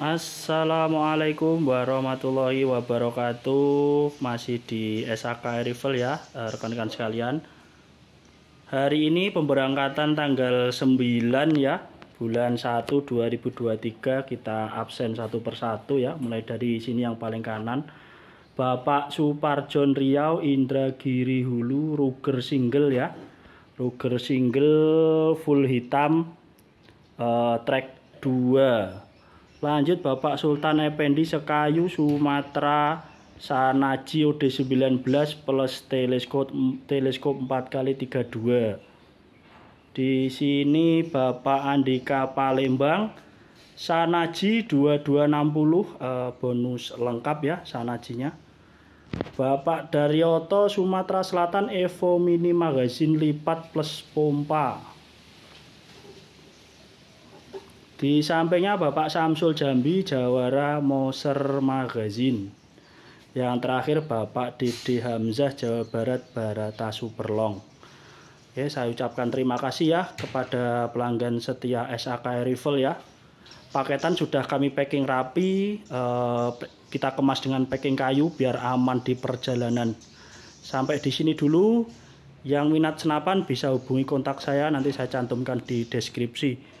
Assalamualaikum warahmatullahi wabarakatuh Masih di SAK Rival ya eh, rekan-rekan sekalian Hari ini pemberangkatan tanggal 9 ya Bulan 1 2023 kita absen satu persatu ya Mulai dari sini yang paling kanan Bapak Suparjon Riau Indra Giri Hulu Ruger Single ya Ruger Single full hitam uh, Track 2 Lanjut Bapak Sultan Ependi Sekayu Sumatera Sanaji OD 19 plus teleskop teleskop 4 kali 32. Di sini Bapak Andika Palembang Sanaji 2260 eh, bonus lengkap ya Sanajinya. Bapak Daryoto Sumatera Selatan Evo Mini Magazine lipat plus pompa. Di sampingnya Bapak Samsul Jambi Jawara Moser Magazine. Yang terakhir Bapak Didi Hamzah Jawa Barat Barata Superlong. Oke, saya ucapkan terima kasih ya kepada pelanggan setia SAK Rival ya. Paketan sudah kami packing rapi, eh, kita kemas dengan packing kayu biar aman di perjalanan. Sampai di sini dulu. Yang minat senapan bisa hubungi kontak saya nanti saya cantumkan di deskripsi.